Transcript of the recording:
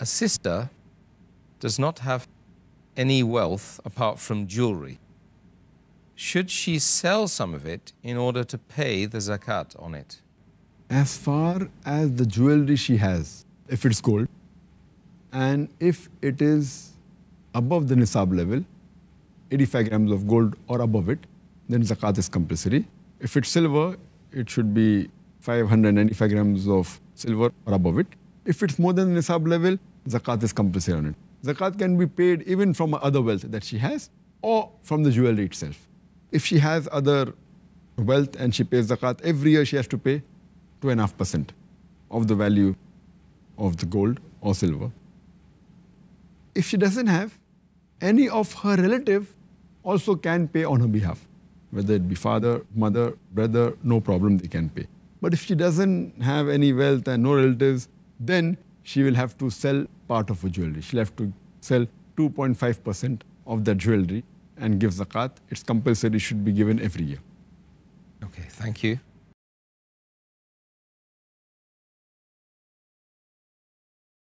a sister does not have any wealth apart from jewelry. Should she sell some of it in order to pay the zakat on it? As far as the jewelry she has, if it's gold, and if it is above the nisab level, 85 grams of gold or above it, then zakat is compulsory. If it's silver, it should be 595 grams of silver or above it. If it's more than the nisab level, zakat is compulsory on it. Zakat can be paid even from other wealth that she has or from the jewelry itself. If she has other wealth and she pays zakat, every year she has to pay 2.5% of the value of the gold or silver. If she doesn't have, any of her relative also can pay on her behalf. Whether it be father, mother, brother, no problem, they can pay. But if she doesn't have any wealth and no relatives, then she will have to sell part of her jewelry. She'll have to sell 2.5% of the jewelry and give zakat. It's compulsory, should be given every year. Okay, thank you.